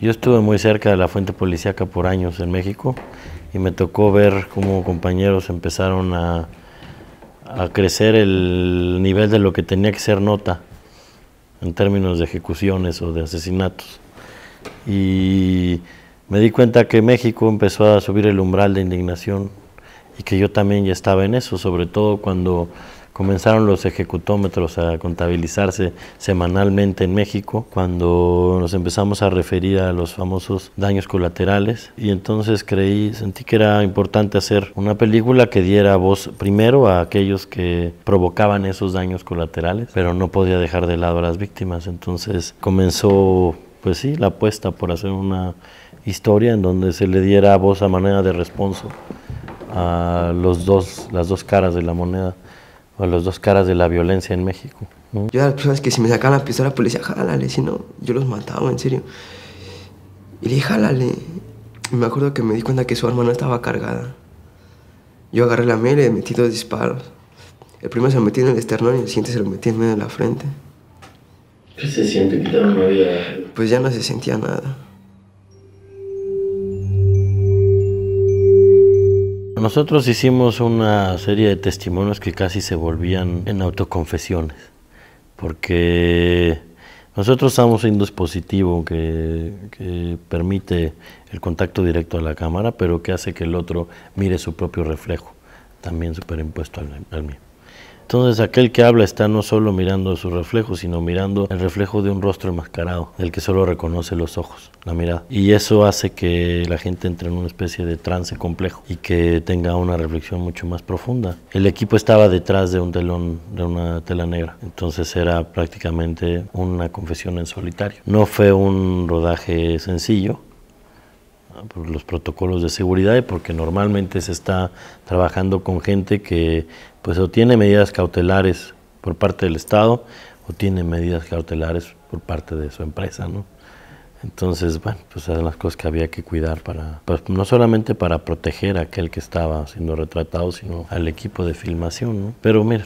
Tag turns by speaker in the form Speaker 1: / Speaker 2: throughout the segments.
Speaker 1: Yo estuve muy cerca de la fuente policíaca por años en México y me tocó ver cómo compañeros empezaron a, crecer el nivel de lo que tenía que ser nota en términos de ejecuciones o de asesinatos. Y me di cuenta que México empezó a subir el umbral de indignación y que yo también ya estaba en eso, sobre todo cuando Comenzaron los ejecutómetros a contabilizarse semanalmente en México cuando nos empezamos a referir a los famosos daños colaterales y entonces creí, sentí que era importante hacer una película que diera voz primero a aquellos que provocaban esos daños colaterales, pero no podía dejar de lado a las víctimas. Entonces comenzó, pues sí, la apuesta por hacer una historia en donde se le diera voz a manera de responso a los dos, las dos caras de la moneda o los dos caras de la violencia en México.
Speaker 2: Yo era las personas que si me sacaban la pistola, pues policía, jálale, si no, yo los mataba, en serio. Y le dije, jálale. Y me acuerdo que me di cuenta que su arma no estaba cargada. Yo agarré la mía y le metí dos disparos. El primero se lo metí en el esternón y el siguiente se lo metí en medio de la frente.
Speaker 1: ¿Qué se siente que te
Speaker 2: Pues ya no se sentía nada.
Speaker 1: Nosotros hicimos una serie de testimonios que casi se volvían en autoconfesiones, porque nosotros usamos un dispositivo que, permite el contacto directo a la cámara, pero que hace que el otro mire su propio reflejo, también superimpuesto al, al mío. Entonces aquel que habla está no solo mirando su reflejo, sino mirando el reflejo de un rostro enmascarado, el que solo reconoce los ojos, la mirada. Y eso hace que la gente entre en una especie de trance complejo y que tenga una reflexión mucho más profunda. El equipo estaba detrás de un telón, de una tela negra, entonces era prácticamente una confesión en solitario. No fue un rodaje sencillo, por los protocolos de seguridad y porque normalmente se está trabajando con gente que pues o tiene medidas cautelares por parte del Estado o tiene medidas cautelares por parte de su empresa, ¿no? Entonces, bueno, pues eran las cosas que había que cuidar para, pues, no solamente para proteger a aquel que estaba siendo retratado, sino al equipo de filmación, ¿no? Pero mira,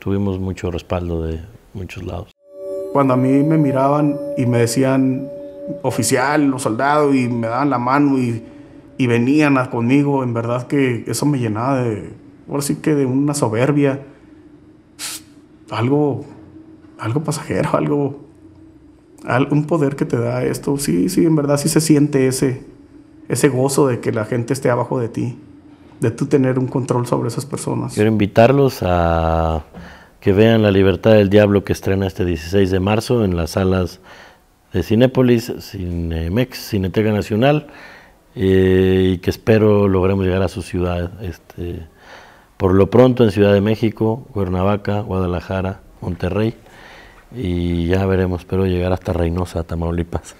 Speaker 1: tuvimos mucho respaldo de muchos lados.
Speaker 3: Cuando a mí me miraban y me decían, oficial, los soldados, y me daban la mano y, y venían conmigo. En verdad que eso me llenaba de, ahora sí que de una soberbia, algo, algo pasajero, algo, un poder que te da esto. Sí, sí, en verdad sí se siente ese, ese gozo de que la gente esté abajo de ti, de tú tener un control sobre esas personas.
Speaker 1: Quiero invitarlos a que vean La Libertad del Diablo que estrena este 16 de marzo en las salas de Cinépolis, Cinemex, Cineteca Nacional, eh, y que espero logremos llegar a su ciudad. Este, por lo pronto en Ciudad de México, Cuernavaca, Guadalajara, Monterrey, y ya veremos, espero llegar hasta Reynosa, Tamaulipas.